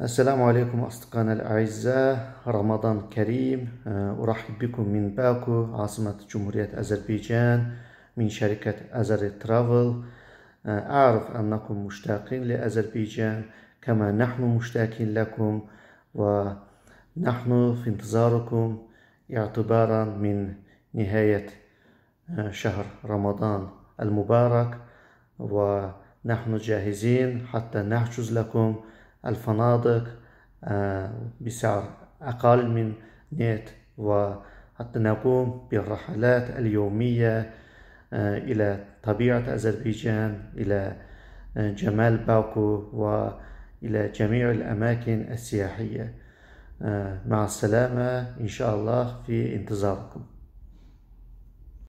السلام عليكم أصدقائنا الأعزاء رمضان كريم آه، أرحب بكم من باكو عاصمة جمهورية أذربيجان من شركة أزر ترافل آه، أعرف أنكم مشتاقين لأذربيجان كما نحن مشتاقين لكم ونحن في انتظاركم اعتبارا من نهاية آه، شهر رمضان المبارك ونحن جاهزين حتى نحجز لكم الفنادق آه، بسعر أقل من نت نقوم بالرحلات اليومية آه، إلى طبيعة أذربيجان إلى آه، جمال باكو وإلى جميع الأماكن السياحية مع السلامة إن شاء الله في انتظاركم